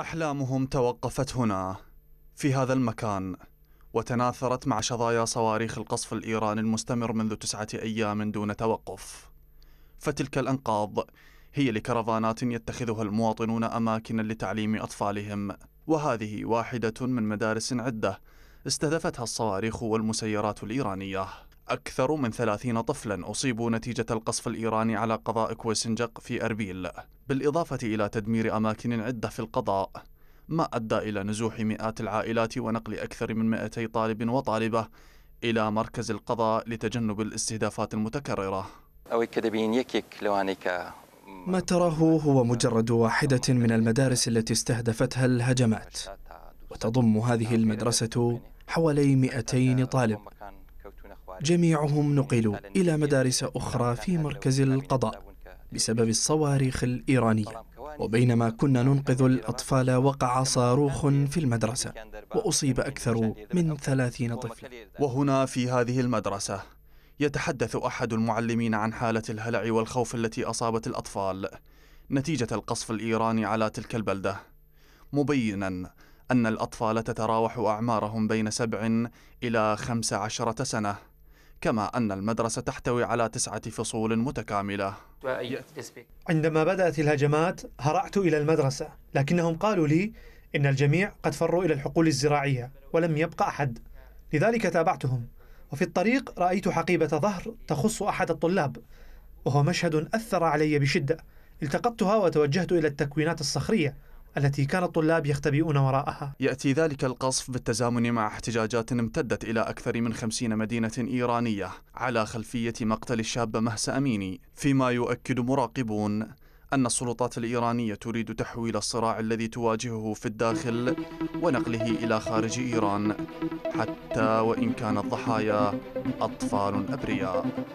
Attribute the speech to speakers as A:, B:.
A: أحلامهم توقفت هنا في هذا المكان وتناثرت مع شظايا صواريخ القصف الإيراني المستمر منذ تسعة أيام دون توقف فتلك الأنقاض هي لكرفانات يتخذها المواطنون أماكن لتعليم أطفالهم وهذه واحدة من مدارس عدة استهدفتها الصواريخ والمسيرات الإيرانية أكثر من 30 طفلا أصيبوا نتيجة القصف الإيراني على قضاء كويسنجق في أربيل بالإضافة إلى تدمير أماكن عدة في القضاء ما أدى إلى نزوح مئات العائلات ونقل أكثر من 200 طالب وطالبة إلى مركز القضاء لتجنب الاستهدافات المتكررة
B: ما تراه هو مجرد واحدة من المدارس التي استهدفتها الهجمات وتضم هذه المدرسة حوالي 200 طالب جميعهم نقلوا إلى مدارس أخرى في مركز القضاء بسبب الصواريخ الإيرانية وبينما كنا ننقذ الأطفال وقع صاروخ في المدرسة وأصيب أكثر من ثلاثين
A: طفلا وهنا في هذه المدرسة يتحدث أحد المعلمين عن حالة الهلع والخوف التي أصابت الأطفال نتيجة القصف الإيراني على تلك البلدة مبينا أن الأطفال تتراوح أعمارهم بين سبع إلى خمس عشرة سنة كما أن المدرسة تحتوي على تسعة فصول متكاملة
C: عندما بدأت الهجمات هرعت إلى المدرسة لكنهم قالوا لي إن الجميع قد فروا إلى الحقول الزراعية ولم يبقى أحد لذلك تابعتهم وفي الطريق رأيت حقيبة ظهر تخص أحد الطلاب وهو مشهد أثر علي بشدة التقطتها وتوجهت إلى التكوينات الصخرية التي كان الطلاب يختبئون وراءها
A: يأتي ذلك القصف بالتزامن مع احتجاجات امتدت إلى أكثر من خمسين مدينة إيرانية على خلفية مقتل الشاب مهسا أميني فيما يؤكد مراقبون أن السلطات الإيرانية تريد تحويل الصراع الذي تواجهه في الداخل ونقله إلى خارج إيران حتى وإن كان الضحايا أطفال أبرياء